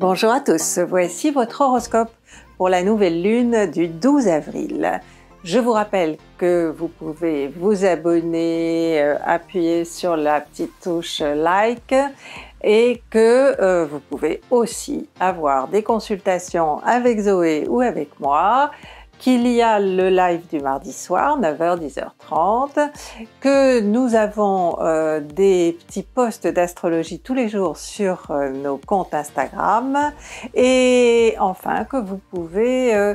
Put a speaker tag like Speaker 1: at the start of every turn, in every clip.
Speaker 1: Bonjour à tous, voici votre horoscope pour la nouvelle lune du 12 avril. Je vous rappelle que vous pouvez vous abonner, euh, appuyer sur la petite touche like et que euh, vous pouvez aussi avoir des consultations avec Zoé ou avec moi qu'il y a le live du mardi soir, 9h, 10h30, que nous avons euh, des petits posts d'astrologie tous les jours sur euh, nos comptes Instagram et enfin que vous pouvez euh,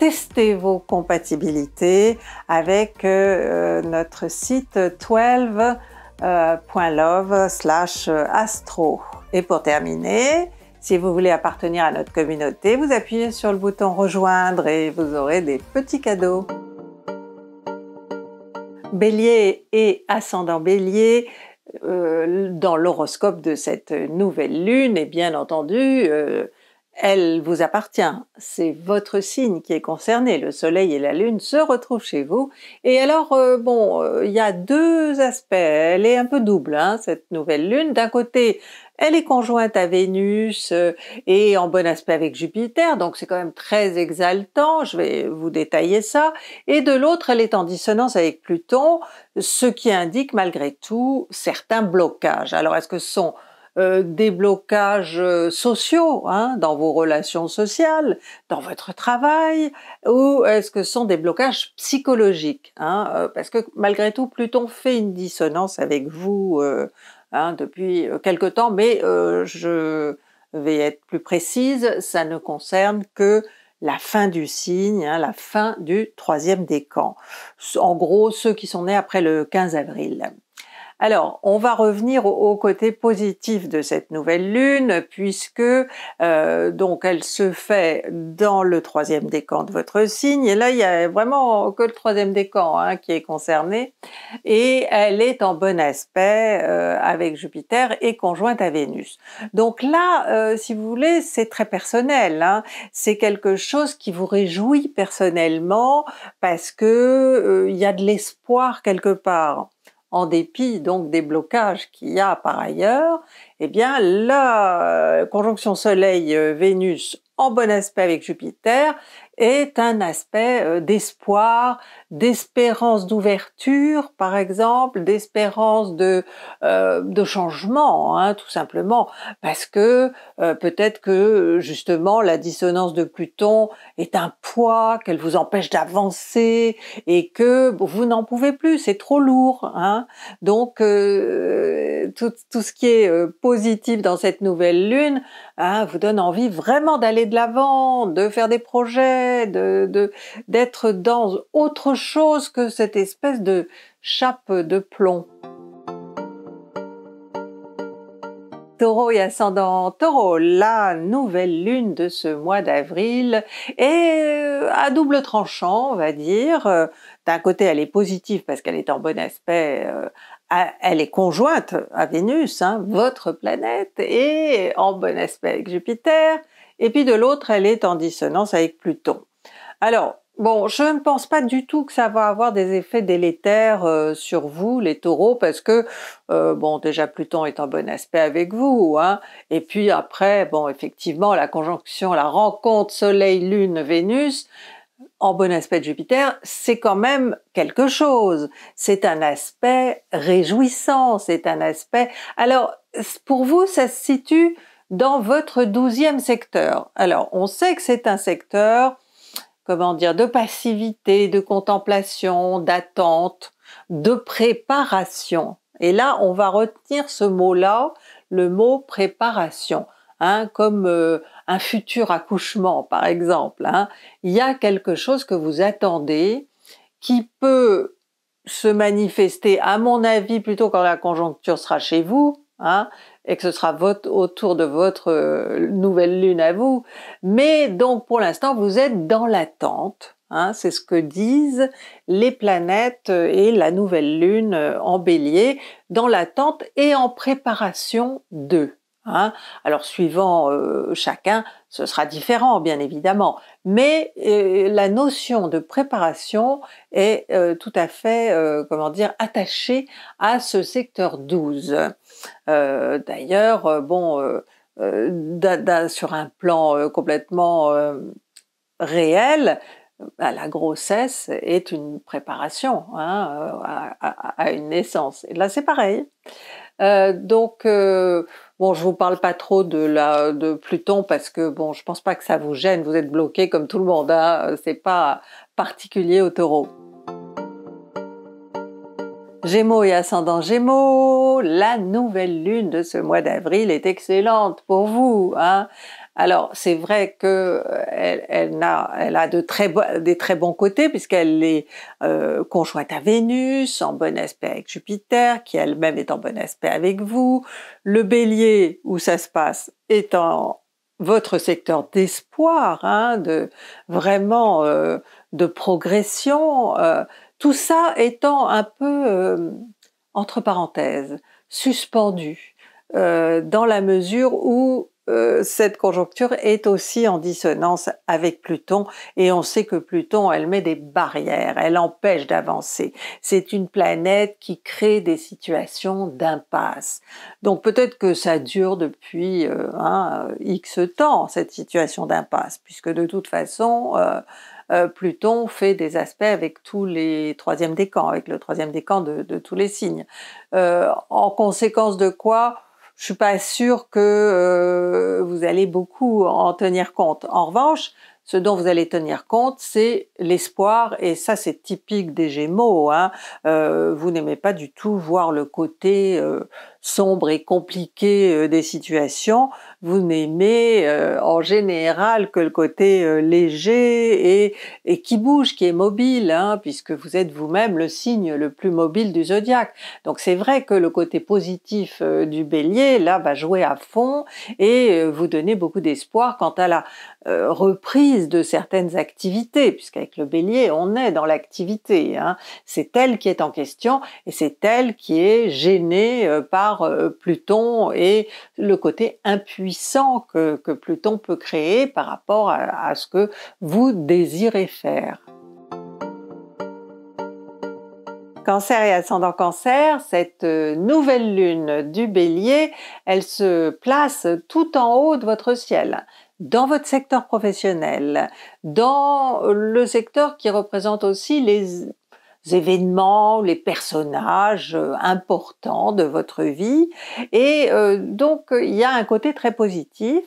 Speaker 1: tester vos compatibilités avec notre site 12.love slash astro. Et pour terminer, si vous voulez appartenir à notre communauté, vous appuyez sur le bouton Rejoindre et vous aurez des petits cadeaux. Bélier et ascendant Bélier, euh, dans l'horoscope de cette nouvelle lune, et eh bien entendu, euh, elle vous appartient. C'est votre signe qui est concerné. Le soleil et la lune se retrouvent chez vous. Et alors, euh, bon, il y a deux aspects. Elle est un peu double, hein, cette nouvelle lune. D'un côté, elle est conjointe à Vénus euh, et en bon aspect avec Jupiter, donc c'est quand même très exaltant, je vais vous détailler ça. Et de l'autre, elle est en dissonance avec Pluton, ce qui indique malgré tout certains blocages. Alors est-ce que ce sont euh, des blocages euh, sociaux hein, dans vos relations sociales, dans votre travail, ou est-ce que ce sont des blocages psychologiques hein, Parce que malgré tout, Pluton fait une dissonance avec vous Hein, depuis euh, quelque temps, mais euh, je vais être plus précise, ça ne concerne que la fin du signe, hein, la fin du troisième décan. En gros, ceux qui sont nés après le 15 avril. Alors, on va revenir au, côté positif de cette nouvelle lune, puisque euh, donc elle se fait dans le troisième décan de votre signe, et là il y a vraiment que le troisième décan hein, qui est concerné, et elle est en bon aspect euh, avec Jupiter et conjointe à Vénus. Donc là, euh, si vous voulez, c'est très personnel, hein. c'est quelque chose qui vous réjouit personnellement parce que il y a de l'espoir quelque part en dépit donc des blocages qu'il y a par ailleurs, eh bien la euh, conjonction Soleil-Vénus euh, en bon aspect avec Jupiter est un aspect euh, d'espoir, d'espérance d'ouverture, par exemple, d'espérance de, euh, changement, hein, tout simplement, parce que euh, peut-être que justement la dissonance de Pluton est un poids qu'elle vous empêche d'avancer et que vous n'en pouvez plus, c'est trop lourd. Hein. Donc tout, tout, ce qui est positif dans cette nouvelle lune hein, vous donne envie vraiment d'aller de l'avant, de faire des projets d'être dans autre chose que cette espèce de chape de plomb. Taureau et ascendant Taureau, la nouvelle lune de ce mois d'avril est euh, à double tranchant, on va dire. Euh, d'un côté, elle est positive parce qu'elle est en bon aspect, euh, elle est conjointe à Vénus, hein, votre planète, et en bon aspect avec Jupiter et puis de l'autre, elle est en dissonance avec Pluton. Alors, Bon, je ne pense pas du tout que ça va avoir des effets délétères euh, sur vous, les taureaux, parce que, euh, bon, déjà Pluton est en bon aspect avec vous, hein, et puis après, bon, effectivement, la conjonction, la rencontre Soleil-Lune-Vénus, en bon aspect de Jupiter, c'est quand même quelque chose. C'est un aspect réjouissant, c'est un aspect... Alors, pour vous, ça se situe dans votre douzième secteur. Alors, on sait que c'est un secteur, comment dire, de passivité, de contemplation, d'attente, de préparation. Et là, on va retenir ce mot-là, le mot préparation, hein, comme euh, un futur accouchement, par exemple. Hein. Il y a quelque chose que vous attendez qui peut se manifester, à mon avis, plutôt quand la conjoncture sera chez vous, hein, et que ce sera votre, autour de votre euh, nouvelle lune à vous. Mais donc pour l'instant, vous êtes dans l'attente. Hein, c'est ce que disent les planètes et la nouvelle lune euh, en bélier, dans l'attente et en préparation d'eux. Hein. Alors suivant euh, chacun, ce sera différent bien évidemment, mais euh, la notion de préparation est euh, tout à fait, comment dire, attachée à ce secteur 12. D'ailleurs, bon, sur un plan complètement réel, bah, la grossesse est une préparation hein, à, une naissance. Et là, c'est pareil. donc Bon, je vous parle pas trop de la de Pluton parce que bon, je pense pas que ça vous gêne. Vous êtes bloqué comme tout le monde. Hein euh, C'est pas particulier au Taureau. Gémeaux et ascendant Gémeaux, la nouvelle lune de ce mois d'avril est excellente pour vous. Hein. Alors c'est vrai que euh, elle, a, très des très bons côtés puisqu'elle est euh, conjointe à Vénus, en bon aspect avec Jupiter, qui elle-même est en bon aspect avec vous. Le Bélier où ça se passe est en votre secteur d'espoir, hein, de vraiment euh, de progression. tout ça étant un peu entre parenthèses suspendu dans la mesure où euh, cette conjoncture est aussi en dissonance avec Pluton et on sait que Pluton, elle met des barrières, elle empêche d'avancer. C'est une planète qui crée des situations d'impasse. Donc peut-être que ça dure depuis euh, hein, X temps, cette situation d'impasse, puisque de toute façon, euh, Pluton fait des aspects avec tous les troisièmes décans, avec le troisième décan de, de tous les signes. en conséquence de quoi, je suis pas sûre que euh, vous allez beaucoup en tenir compte. En revanche, ce dont vous allez tenir compte, c'est l'espoir, et ça c'est typique des Gémeaux. Hein. Euh, vous n'aimez pas du tout voir le côté euh, sombre et compliqué euh, des situations, vous n'aimez euh, en général que le côté euh, léger et, et, qui bouge, qui est mobile, hein, puisque vous êtes vous-même le signe le plus mobile du zodiaque. Donc c'est vrai que le côté positif du bélier, là, va jouer à fond et vous donner beaucoup d'espoir quant à la reprise de certaines activités, puisqu'avec le bélier, on est dans l'activité. Hein. C'est elle qui est en question et c'est elle qui est gênée par euh, Pluton et le côté impuissant que, Pluton peut créer par rapport à, à ce que vous désirez faire. Cancer et ascendant cancer, cette euh, nouvelle lune du bélier, elle se place tout en haut de votre ciel dans votre secteur professionnel, dans le secteur qui représente aussi les événements, les personnages euh, importants de votre vie. Et euh, donc, il y a un côté très positif.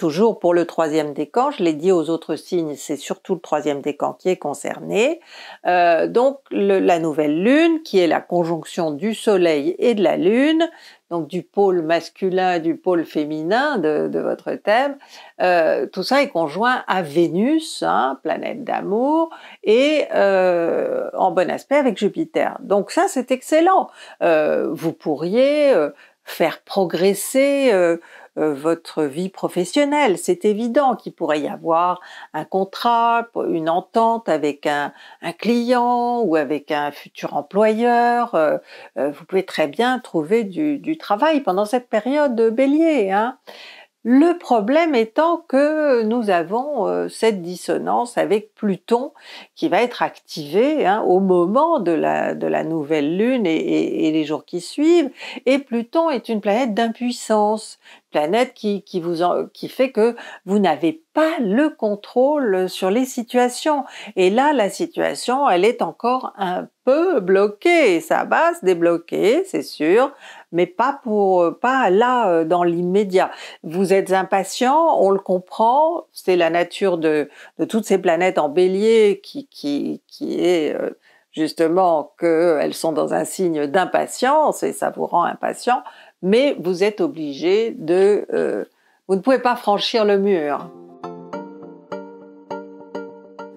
Speaker 1: Toujours pour le troisième décan, je l'ai dit aux autres signes, c'est surtout le troisième décan qui est concerné. Euh, donc la nouvelle lune, qui est la conjonction du Soleil et de la Lune, donc du pôle masculin, du pôle féminin de, votre thème, euh, tout ça est conjoint à Vénus, hein, planète d'amour, et euh, en bon aspect avec Jupiter. Donc ça, c'est excellent. vous pourriez faire progresser euh, votre vie professionnelle. C'est évident qu'il pourrait y avoir un contrat, une entente avec un, client ou avec un futur employeur. Euh, euh, vous pouvez très bien trouver du, travail pendant cette période de bélier. Hein. Le problème étant que nous avons cette dissonance avec Pluton qui va être activé hein, au moment de la, nouvelle lune et, et, les jours qui suivent. Et Pluton est une planète d'impuissance, planète qui, qui, vous qui fait que vous n'avez pas le contrôle sur les situations. Et là, la situation, elle est encore un peu bloquée. Ça va se débloquer, c'est sûr, mais pas pour, pas là euh, dans l'immédiat. Vous êtes impatient, on le comprend. C'est la nature de, de, toutes ces planètes en Bélier qui, qui, qui est euh, justement qu'elles sont dans un signe d'impatience et ça vous rend impatient, mais vous êtes obligé de... Euh, vous ne pouvez pas franchir le mur.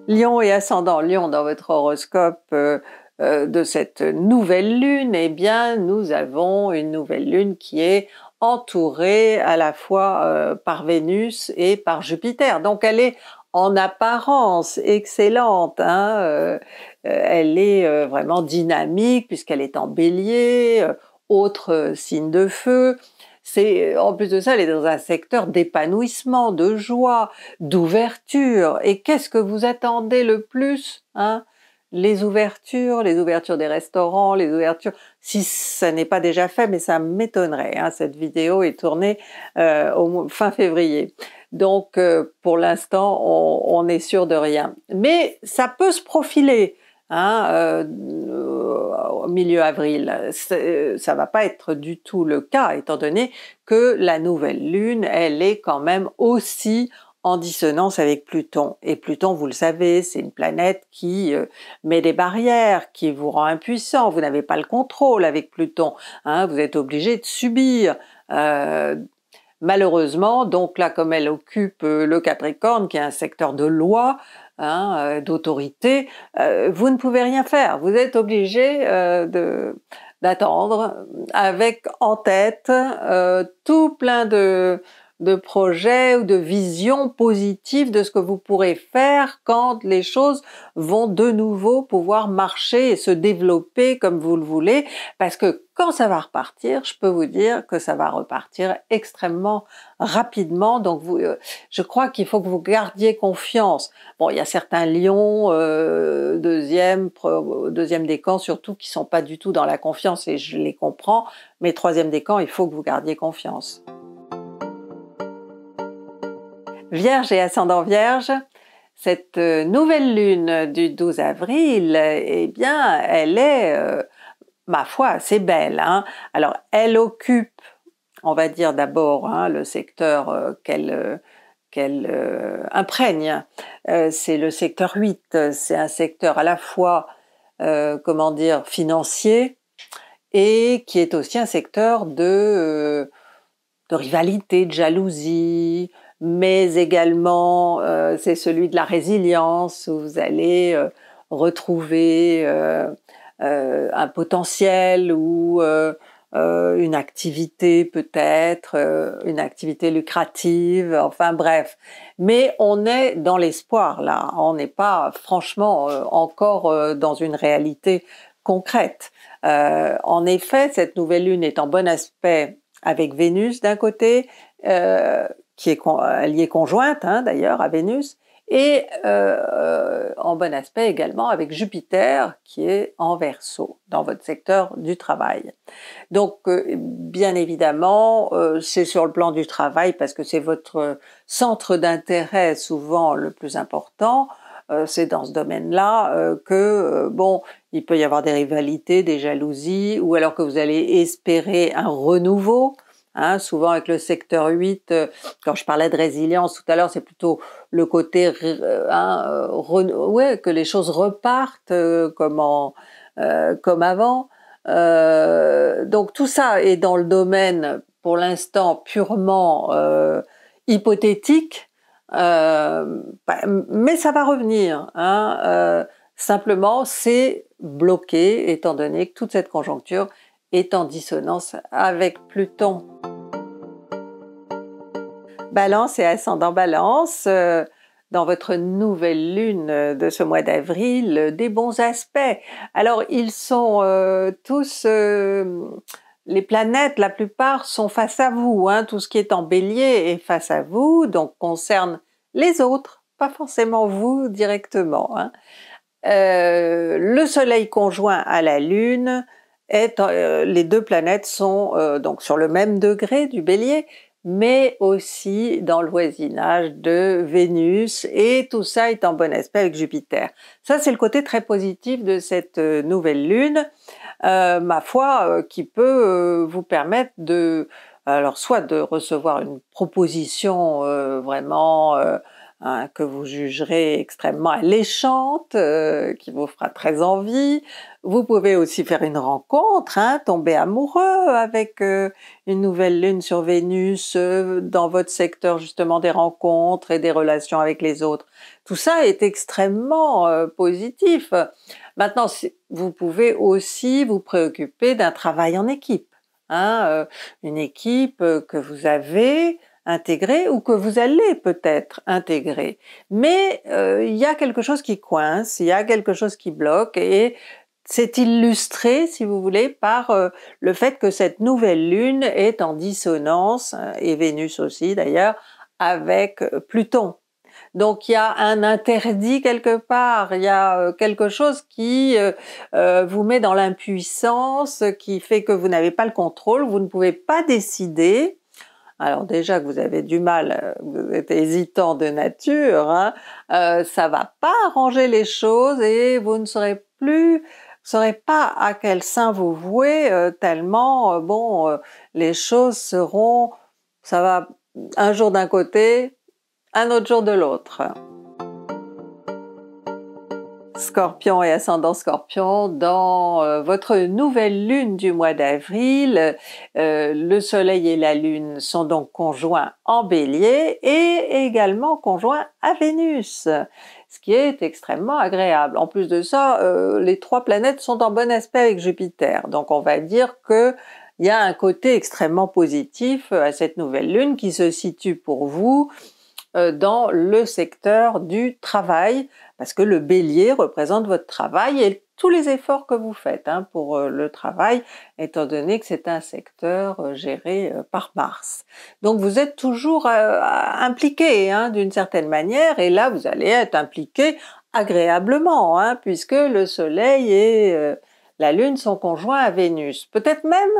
Speaker 1: Lion et ascendant Lion dans votre horoscope euh, euh, de cette nouvelle lune, eh bien nous avons une nouvelle lune qui est entourée à la fois par Vénus et par Jupiter. Donc elle est en apparence excellente. Hein, elle est vraiment dynamique puisqu'elle est en bélier autre euh, signe de feu. C'est euh, en plus de ça, elle est dans un secteur d'épanouissement, de joie, d'ouverture. Et qu'est-ce que vous attendez le plus hein Les ouvertures, les ouvertures des restaurants, les ouvertures. Si ça n'est pas déjà fait, mais ça m'étonnerait. Hein, cette vidéo est tournée euh, au fin février. Donc pour l'instant, on, on, est sûr de rien. Mais ça peut se profiler. Hein, milieu avril. Euh, ça va pas être du tout le cas, étant donné que la nouvelle lune, elle est quand même aussi en dissonance avec Pluton. Et Pluton, vous le savez, c'est une planète qui euh, met des barrières, qui vous rend impuissant. Vous n'avez pas le contrôle avec Pluton. Hein. vous êtes obligé de subir. Euh, malheureusement, donc là, comme elle occupe le Capricorne, qui est un secteur de loi, Hein, euh, d'autorité, euh, vous ne pouvez rien faire. Vous êtes obligé euh, d'attendre avec en tête tout plein de de projets ou de visions positives de ce que vous pourrez faire quand les choses vont de nouveau pouvoir marcher et se développer comme vous le voulez, parce que quand ça va repartir, je peux vous dire que ça va repartir extrêmement rapidement. Donc, euh, je crois qu'il faut que vous gardiez confiance. Bon, il y a certains lions, euh, deuxième, deuxième décan surtout, qui sont pas du tout dans la confiance et je les comprends. Mais troisième décan, il faut que vous gardiez confiance. Vierge et ascendant Vierge, cette euh, nouvelle lune du 12 avril, eh bien, elle est, euh, ma foi, c'est belle. Hein. Alors, elle occupe, on va dire d'abord, hein, le secteur euh, qu'elle imprègne. c'est le secteur 8, c'est un secteur à la fois, comment dire, financier et qui est aussi un secteur de rivalité, de jalousie, mais également euh, c'est celui de la résilience où vous allez euh, retrouver euh, un potentiel ou une activité peut-être, une activité lucrative, enfin bref. Mais on est dans l'espoir là, on n'est pas franchement encore dans une réalité concrète. en effet, cette nouvelle lune est en bon aspect avec Vénus d'un côté, qui est con, euh, conjointe hein, d'ailleurs à Vénus, et euh, euh, en bon aspect également avec Jupiter qui est en verso dans votre secteur du travail. Donc bien évidemment, c'est sur le plan du travail parce que c'est votre centre d'intérêt souvent le plus important. c'est dans ce domaine-là que, bon, il peut y avoir des rivalités, des jalousies, ou alors que vous allez espérer un renouveau Hein, souvent avec le secteur 8, euh, quand je parlais de résilience tout à l'heure, c'est plutôt le côté euh, hein, euh, que les choses repartent comme, avant. donc tout ça est dans le domaine pour l'instant purement hypothétique, bah, mais ça va revenir. Hein, simplement, c'est bloqué étant donné que toute cette conjoncture est en dissonance avec Pluton. Balance et ascendant balance, euh, dans votre nouvelle lune de ce mois d'avril, des bons aspects. Alors ils sont euh, tous... Euh, les planètes, la plupart, sont face à vous. Hein. tout ce qui est en bélier est face à vous, donc concerne les autres, pas forcément vous directement. Hein. le Soleil conjoint à la Lune, euh, les deux planètes sont euh, donc sur le même degré du bélier, mais aussi dans le voisinage de Vénus, et tout ça est en bon aspect avec Jupiter. Ça, c'est le côté très positif de cette euh, nouvelle lune, ma foi, qui peut vous permettre de, alors soit de recevoir une proposition vraiment Hein, que vous jugerez extrêmement alléchante, euh, qui vous fera très envie. Vous pouvez aussi faire une rencontre, hein, tomber amoureux avec euh, une nouvelle lune sur Vénus euh, dans votre secteur justement des rencontres et des relations avec les autres. Tout ça est extrêmement positif. Maintenant, vous pouvez aussi vous préoccuper d'un travail en équipe. Hein, une équipe que vous avez intégrer ou que vous allez peut-être intégrer. Mais euh, il y a quelque chose qui coince, il y a quelque chose qui bloque et c'est illustré, si vous voulez, par euh, le fait que cette nouvelle lune est en dissonance, euh, et Vénus aussi d'ailleurs, avec Pluton. Donc il y a un interdit quelque part, il y a quelque chose qui vous met dans l'impuissance, qui fait que vous n'avez pas le contrôle, vous ne pouvez pas décider, alors déjà que vous avez du mal, euh, vous êtes hésitant de nature, ça hein, ne euh, ça va pas arranger les choses et vous ne serez plus, vous saurez pas à quel sein vous vouez euh, tellement, bon, les choses seront, ça va un jour d'un côté, un autre jour de l'autre. Scorpion et ascendant Scorpion, dans euh, votre nouvelle lune du mois d'avril, euh, le Soleil et la Lune sont donc conjoints en Bélier et également conjoints à Vénus, ce qui est extrêmement agréable. En plus de ça, euh, les trois planètes sont en bon aspect avec Jupiter, donc on va dire que il y a un côté extrêmement positif à cette nouvelle lune qui se situe pour vous euh, dans le secteur du travail, parce que le bélier représente votre travail et tous les efforts que vous faites hein, pour euh, le travail, étant donné que c'est un secteur euh, géré par Mars. Donc vous êtes toujours impliqué hein, d'une certaine manière, et là vous allez être impliqué agréablement, hein, puisque le Soleil et la Lune sont conjoints à Vénus. Peut-être même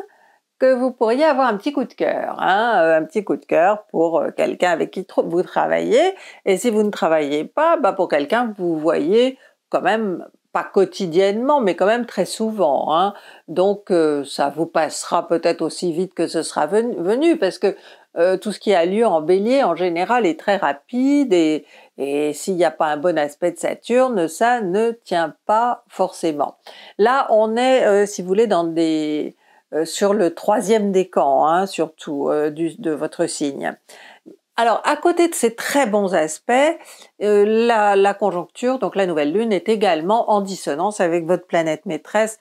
Speaker 1: que vous pourriez avoir un petit coup de cœur, hein, euh, un petit coup de cœur pour euh, quelqu'un avec qui vous travaillez, et si vous ne travaillez pas, bah pour quelqu'un que vous voyez quand même pas quotidiennement, mais quand même très souvent. Hein. Donc euh, ça vous passera peut-être aussi vite que ce sera venu, parce que tout ce qui a lieu en bélier en général est très rapide et, s'il n'y a pas un bon aspect de Saturne, ça ne tient pas forcément. Là, on est, si vous voulez, dans des euh, sur le troisième décan, hein, surtout euh, de votre signe. Alors, à côté de ces très bons aspects, euh, la, conjoncture, donc la nouvelle lune, est également en dissonance avec votre planète maîtresse,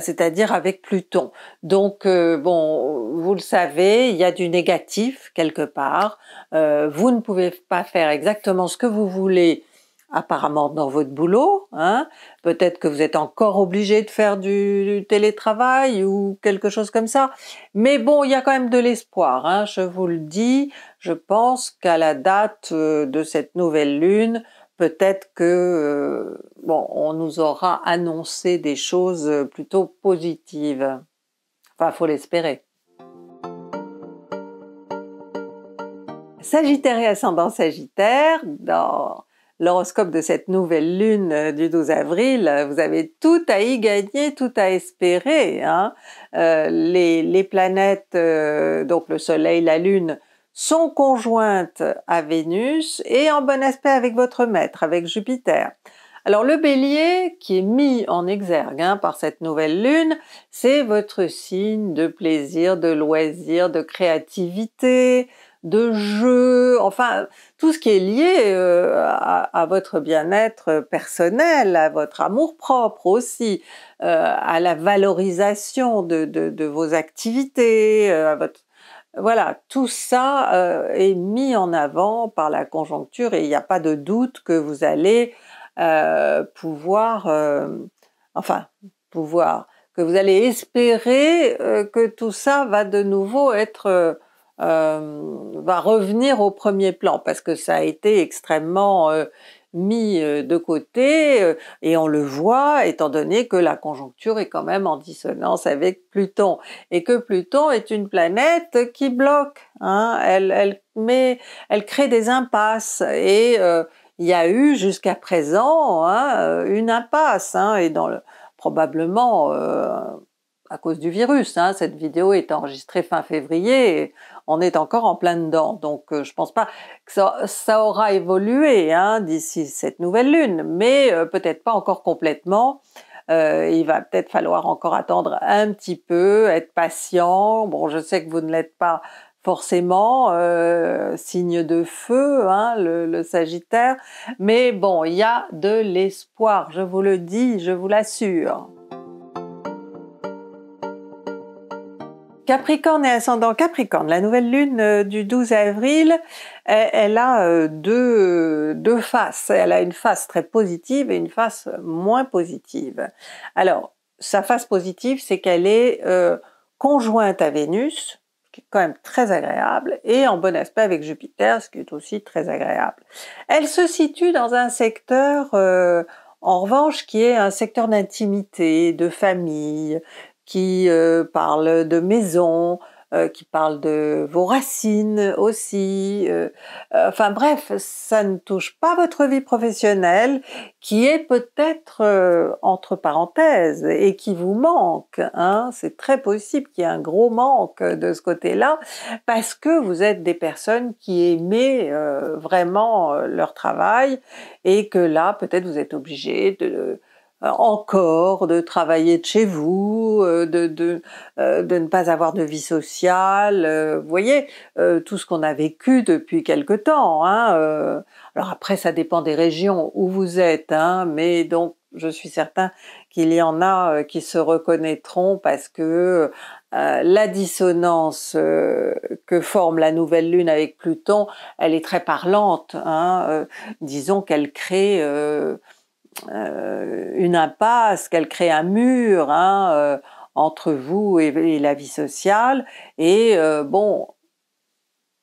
Speaker 1: c'est-à-dire avec Pluton. Donc, bon, vous le savez, il y a du négatif quelque part. vous ne pouvez pas faire exactement ce que vous voulez apparemment dans votre boulot. Hein. Peut-être que vous êtes encore obligé de faire du, télétravail ou quelque chose comme ça. Mais bon, il y a quand même de l'espoir, hein, je vous le dis. Je pense qu'à la date euh, de cette nouvelle lune, peut-être que euh, bon, on nous aura annoncé des choses plutôt positives. Enfin, faut l'espérer. Sagittaire et ascendant Sagittaire, dans l'horoscope de cette nouvelle lune euh, du 12 avril, euh, vous avez tout à y gagner, tout à espérer. Hein. Euh, les, planètes, donc le Soleil, la Lune, sont conjointes à Vénus et en bon aspect avec votre maître, avec Jupiter. Alors le bélier, qui est mis en exergue hein, par cette nouvelle lune, c'est votre signe de plaisir, de loisir, de créativité, de jeu, enfin tout ce qui est lié euh, à, votre bien-être personnel, à votre amour-propre aussi, euh, à la valorisation de, vos activités, euh, à votre voilà, tout ça est mis en avant par la conjoncture et il n'y a pas de doute que vous allez pouvoir, enfin, pouvoir, que vous allez espérer que tout ça va de nouveau être euh, va revenir au premier plan parce que ça a été extrêmement euh, mis euh, de côté et on le voit étant donné que la conjoncture est quand même en dissonance avec Pluton et que Pluton est une planète qui bloque, hein, elle, elle, met, elle crée des impasses et il y a eu jusqu'à présent hein, une impasse hein, et dans le, probablement à cause du virus. Hein, cette vidéo est enregistrée fin février on est encore en plein dedans. Donc euh, je pense pas que ça, aura évolué hein, d'ici cette nouvelle lune, mais euh, peut-être pas encore complètement. Euh, il va peut-être falloir encore attendre un petit peu, être patient. Bon, je sais que vous ne l'êtes pas forcément, signe de feu, hein, le, le, Sagittaire, mais bon, il y a de l'espoir, je vous le dis, je vous l'assure. Capricorne et ascendant Capricorne, la nouvelle lune euh, du 12 avril, elle, a euh, deux, faces. Elle a une face très positive et une face moins positive. Alors, sa face positive, c'est qu'elle est, euh, conjointe à Vénus, ce qui est quand même très agréable, et en bon aspect avec Jupiter, ce qui est aussi très agréable. Elle se situe dans un secteur... en revanche, qui est un secteur d'intimité, de famille, qui euh, parle de maison, euh, qui parle de vos racines aussi. Euh, enfin bref, ça ne touche pas votre vie professionnelle qui est peut-être entre parenthèses et qui vous manque. Hein. C'est très possible qu'il y ait un gros manque de ce côté-là parce que vous êtes des personnes qui aimaient vraiment leur travail et que là, peut-être vous êtes obligé de euh, encore de travailler de chez vous, euh, de, de, euh, de ne pas avoir de vie sociale, vous voyez, tout ce qu'on a vécu depuis quelque temps. Hein, Alors après, ça dépend des régions où vous êtes, hein, mais donc je suis certain qu'il y en a qui se reconnaîtront parce que la dissonance que forme la nouvelle lune avec Pluton, elle est très parlante. Hein, disons qu'elle crée euh, une impasse, qu'elle crée un mur hein, euh, entre vous et, la vie sociale. Et euh, bon,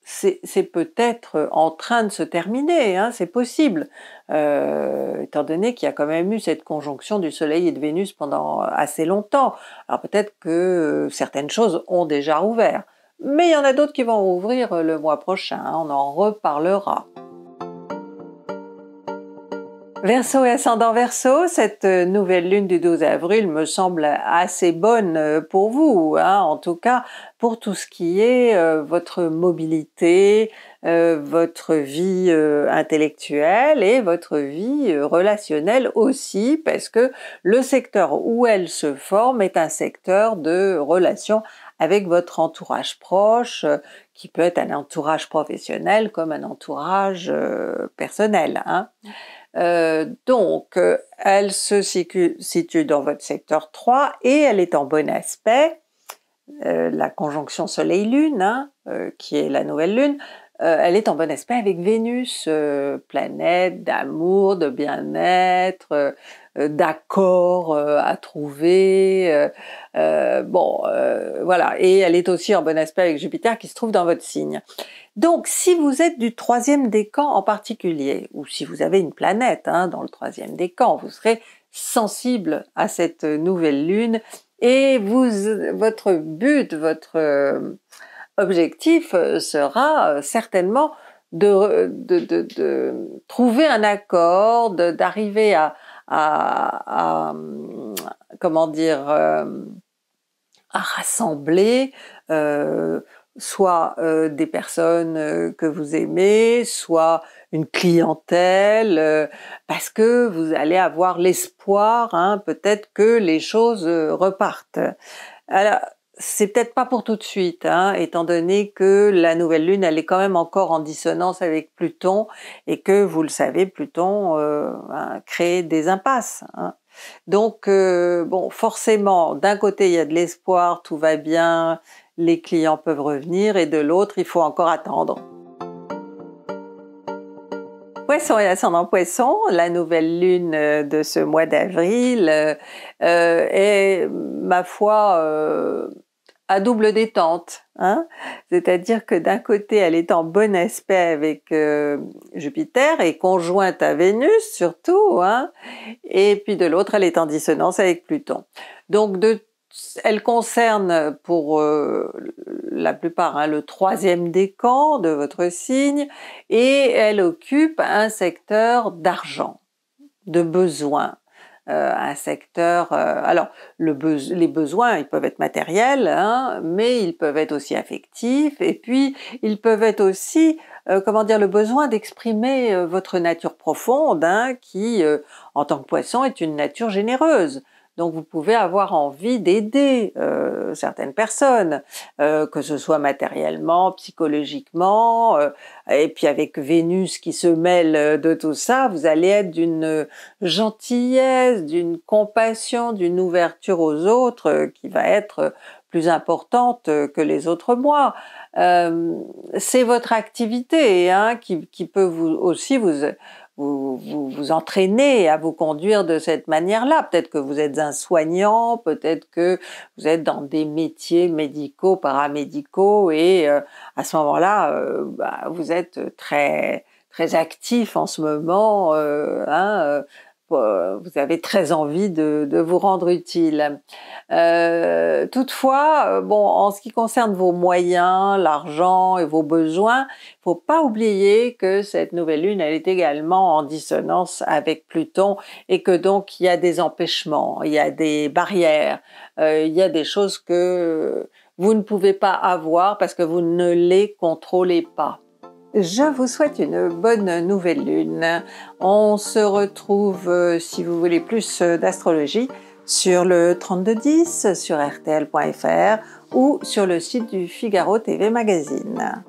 Speaker 1: c'est peut-être en train de se terminer, hein, c'est possible, étant donné qu'il y a quand même eu cette conjonction du Soleil et de Vénus pendant assez longtemps. Alors peut-être que certaines choses ont déjà ouvert, mais il y en a d'autres qui vont ouvrir le mois prochain, hein, on en reparlera. Verseau et ascendant Verseau, cette euh, nouvelle lune du 12 avril me semble assez bonne euh, pour vous, hein, en tout cas pour tout ce qui est euh, votre mobilité, votre vie intellectuelle et votre vie relationnelle aussi, parce que le secteur où elle se forme est un secteur de relation avec votre entourage proche, qui peut être un entourage professionnel comme un entourage personnel. Hein. Euh, donc, euh, elle se situe, dans votre secteur 3 et elle est en bon aspect. Euh, la conjonction Soleil-Lune, hein, qui est la nouvelle Lune, euh, elle est en bon aspect avec Vénus, euh, planète d'amour, de bien-être, euh, d'accord à trouver. bon, voilà. Et elle est aussi en bon aspect avec Jupiter qui se trouve dans votre signe. Donc, si vous êtes du troisième décan en particulier, ou si vous avez une planète hein, dans le troisième décan, vous serez sensible à cette nouvelle lune et vous, votre but, votre objectif euh, sera euh, certainement de, trouver un accord, d'arriver à, hum, comment dire euh, à rassembler soit des personnes que vous aimez, soit une clientèle, parce que vous allez avoir l'espoir, hein, peut-être que les choses repartent. Alors, c'est peut-être pas pour tout de suite, hein, étant donné que la nouvelle lune, elle est quand même encore en dissonance avec Pluton et que, vous le savez, Pluton euh, crée des impasses. Hein. Donc, euh, bon, forcément, d'un côté, il y a de l'espoir, tout va bien, les clients peuvent revenir, et de l'autre, il faut encore attendre. Poisson et ascendant Poisson, la nouvelle lune euh, de ce mois d'avril euh, est, ma foi, à double détente. Hein. C'est-à-dire que d'un côté, elle est en bon aspect avec euh, Jupiter et conjointe à Vénus surtout, hein. et puis de l'autre, elle est en dissonance avec Pluton. Donc, elle concerne pour euh, la plupart hein, le troisième décan de votre signe et elle occupe un secteur d'argent, de besoin, euh, un secteur. Euh, alors, les besoins, ils peuvent être matériels, hein, mais ils peuvent être aussi affectifs, et puis ils peuvent être aussi, euh, comment dire, le besoin d'exprimer votre nature profonde, hein, qui, en tant que poisson, est une nature généreuse. Donc vous pouvez avoir envie d'aider euh, certaines personnes, euh, que ce soit matériellement, psychologiquement, euh, et puis avec Vénus qui se mêle de tout ça, vous allez être d'une gentillesse, d'une compassion, d'une ouverture aux autres qui va être plus importante que les autres mois. c'est votre activité hein, qui, qui peut vous aussi vous vous, vous, entraînez à vous conduire de cette manière-là. Peut-être que vous êtes un soignant, peut-être que vous êtes dans des métiers médicaux, paramédicaux, et euh, à ce moment-là, euh, bah, vous êtes très très actif en ce moment, euh, hein, euh, vous avez très envie de, vous rendre utile. Euh, toutefois, euh, bon, en ce qui concerne vos moyens, l'argent et vos besoins, il faut pas oublier que cette nouvelle lune, elle est également en dissonance avec Pluton et que donc il y a des empêchements, il y a des barrières, il y a des choses que vous ne pouvez pas avoir parce que vous ne les contrôlez pas. Je vous souhaite une bonne nouvelle lune. On se retrouve, euh, si vous voulez plus euh, d'astrologie, sur le 3210, sur rtl.fr ou sur le site du Figaro TV Magazine.